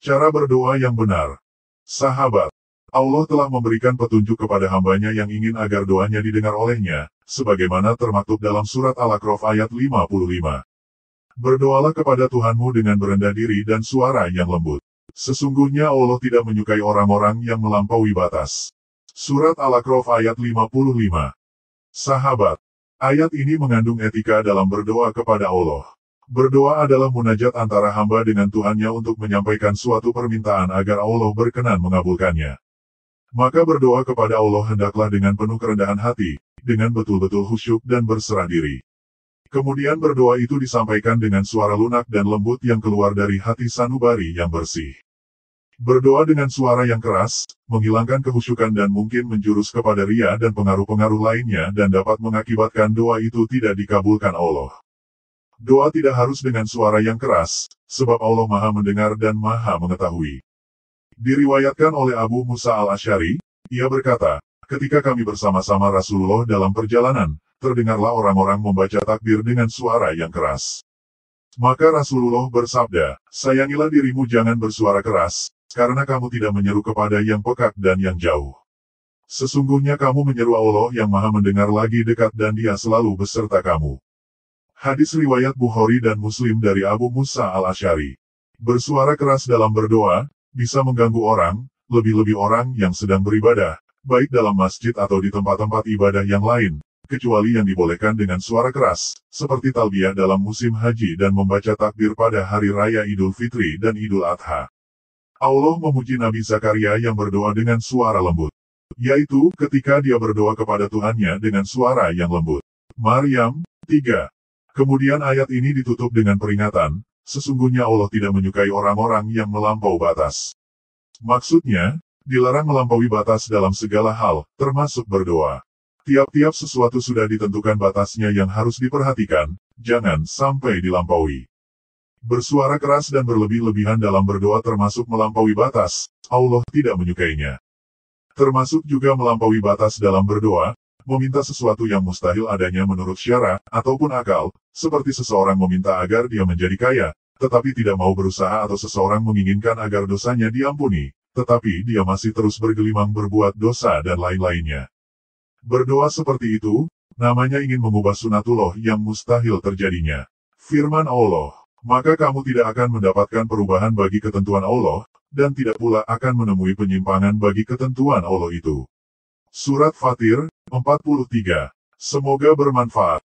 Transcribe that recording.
Cara berdoa yang benar. Sahabat, Allah telah memberikan petunjuk kepada hambanya yang ingin agar doanya didengar olehnya, sebagaimana termaktub dalam surat Al-A'raf ayat 55. Berdoalah kepada Tuhanmu dengan berendah diri dan suara yang lembut. Sesungguhnya Allah tidak menyukai orang-orang yang melampaui batas. Surat Al-A'raf ayat 55. Sahabat, ayat ini mengandung etika dalam berdoa kepada Allah. Berdoa adalah munajat antara hamba dengan Tuhannya untuk menyampaikan suatu permintaan agar Allah berkenan mengabulkannya. Maka berdoa kepada Allah hendaklah dengan penuh kerendahan hati, dengan betul-betul khusyuk dan berserah diri. Kemudian berdoa itu disampaikan dengan suara lunak dan lembut yang keluar dari hati sanubari yang bersih. Berdoa dengan suara yang keras, menghilangkan kehusukan dan mungkin menjurus kepada ria dan pengaruh-pengaruh lainnya dan dapat mengakibatkan doa itu tidak dikabulkan Allah. Doa tidak harus dengan suara yang keras, sebab Allah maha mendengar dan maha mengetahui. Diriwayatkan oleh Abu Musa al-Ashari, ia berkata, ketika kami bersama-sama Rasulullah dalam perjalanan, terdengarlah orang-orang membaca takbir dengan suara yang keras. Maka Rasulullah bersabda, sayangilah dirimu jangan bersuara keras, karena kamu tidak menyeru kepada yang pekat dan yang jauh. Sesungguhnya kamu menyeru Allah yang maha mendengar lagi dekat dan dia selalu beserta kamu. Hadis riwayat Bukhari dan Muslim dari Abu Musa al-Ashari. Bersuara keras dalam berdoa, bisa mengganggu orang, lebih-lebih orang yang sedang beribadah, baik dalam masjid atau di tempat-tempat ibadah yang lain, kecuali yang dibolehkan dengan suara keras, seperti talbiah dalam musim haji dan membaca takbir pada hari raya Idul Fitri dan Idul Adha. Allah memuji Nabi Zakaria yang berdoa dengan suara lembut, yaitu ketika dia berdoa kepada Tuhannya dengan suara yang lembut. Maryam 3 Kemudian ayat ini ditutup dengan peringatan, sesungguhnya Allah tidak menyukai orang-orang yang melampau batas. Maksudnya, dilarang melampaui batas dalam segala hal, termasuk berdoa. Tiap-tiap sesuatu sudah ditentukan batasnya yang harus diperhatikan, jangan sampai dilampaui. Bersuara keras dan berlebih-lebihan dalam berdoa termasuk melampaui batas, Allah tidak menyukainya. Termasuk juga melampaui batas dalam berdoa, meminta sesuatu yang mustahil adanya menurut syara, ataupun akal, seperti seseorang meminta agar dia menjadi kaya, tetapi tidak mau berusaha atau seseorang menginginkan agar dosanya diampuni, tetapi dia masih terus bergelimang berbuat dosa dan lain-lainnya. Berdoa seperti itu, namanya ingin mengubah sunatullah yang mustahil terjadinya. Firman Allah, maka kamu tidak akan mendapatkan perubahan bagi ketentuan Allah, dan tidak pula akan menemui penyimpangan bagi ketentuan Allah itu. Surat Fatir, 43. Semoga bermanfaat.